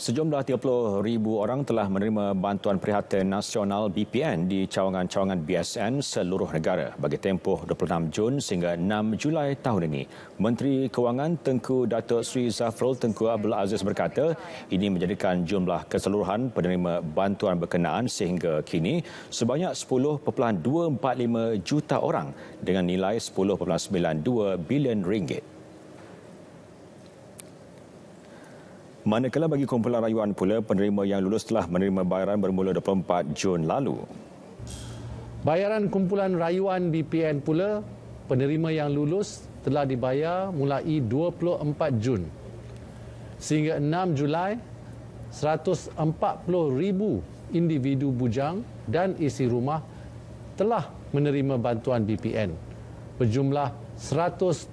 Sejumlah 30,000 orang telah menerima bantuan prihatin nasional BPN di cawangan-cawangan BSN seluruh negara bagi tempoh 26 Jun sehingga 6 Julai tahun ini. Menteri Kewangan Tengku Datuk Sri Zafrul Tengku Abdul Aziz berkata ini menjadikan jumlah keseluruhan penerima bantuan berkenaan sehingga kini sebanyak 10.245 juta orang dengan nilai 10.92 bilion ringgit. manakala bagi kumpulan rayuan pula penerima yang lulus telah menerima bayaran bermula 24 Jun lalu. Bayaran kumpulan rayuan BPN pula penerima yang lulus telah dibayar mulai 24 Jun sehingga 6 Julai 140,000 individu bujang dan isi rumah telah menerima bantuan BPN berjumlah 120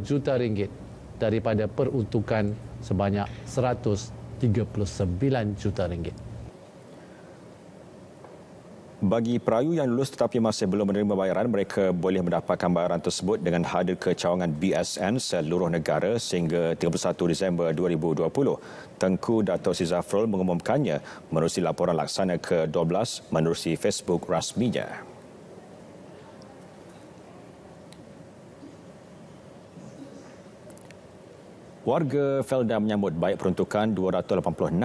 juta ringgit daripada peruntukan sebanyak 139 juta ringgit. Bagi perayu yang lulus tetapi masih belum menerima bayaran, mereka boleh mendapatkan bayaran tersebut dengan hadir ke cawangan BSN seluruh negara sehingga 31 Disember 2020. Tengku Dato' Sizafrul mengumumkannya menerusi laporan laksana ke-12 menerusi Facebook rasminya. Warga Felda menyambut baik peruntukan 286